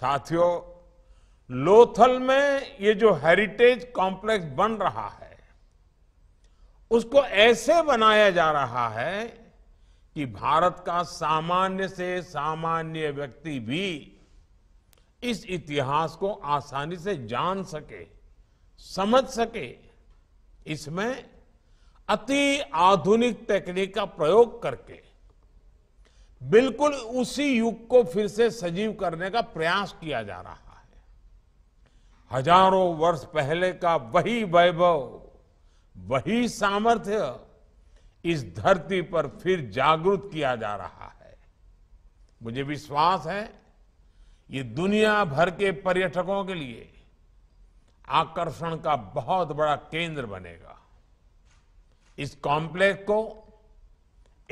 साथियों लोथल में ये जो हेरिटेज कॉम्प्लेक्स बन रहा है उसको ऐसे बनाया जा रहा है कि भारत का सामान्य से सामान्य व्यक्ति भी इस इतिहास को आसानी से जान सके समझ सके इसमें अति आधुनिक तकनीक का प्रयोग करके बिल्कुल उसी युग को फिर से सजीव करने का प्रयास किया जा रहा है हजारों वर्ष पहले का वही वैभव वही सामर्थ्य इस धरती पर फिर जागृत किया जा रहा है मुझे विश्वास है ये दुनिया भर के पर्यटकों के लिए आकर्षण का बहुत बड़ा केंद्र बनेगा इस कॉम्प्लेक्स को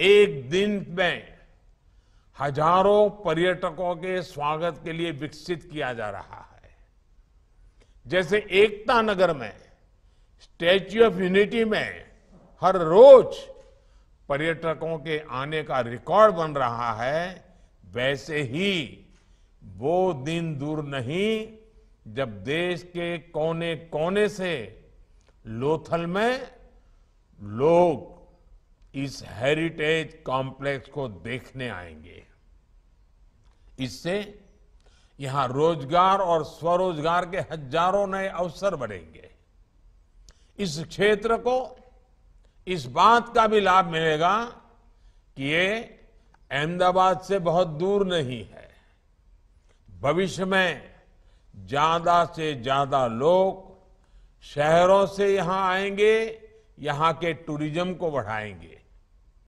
एक दिन में हजारों पर्यटकों के स्वागत के लिए विकसित किया जा रहा है जैसे एकता नगर में स्टैच्यू ऑफ यूनिटी में हर रोज पर्यटकों के आने का रिकॉर्ड बन रहा है वैसे ही वो दिन दूर नहीं जब देश के कोने कोने से लोथल में लोग इस हेरिटेज कॉम्प्लेक्स को देखने आएंगे इससे यहां रोजगार और स्वरोजगार के हजारों नए अवसर बढ़ेंगे इस क्षेत्र को इस बात का भी लाभ मिलेगा कि ये अहमदाबाद से बहुत दूर नहीं है भविष्य में ज्यादा से ज्यादा लोग शहरों से यहां आएंगे यहां के टूरिज्म को बढ़ाएंगे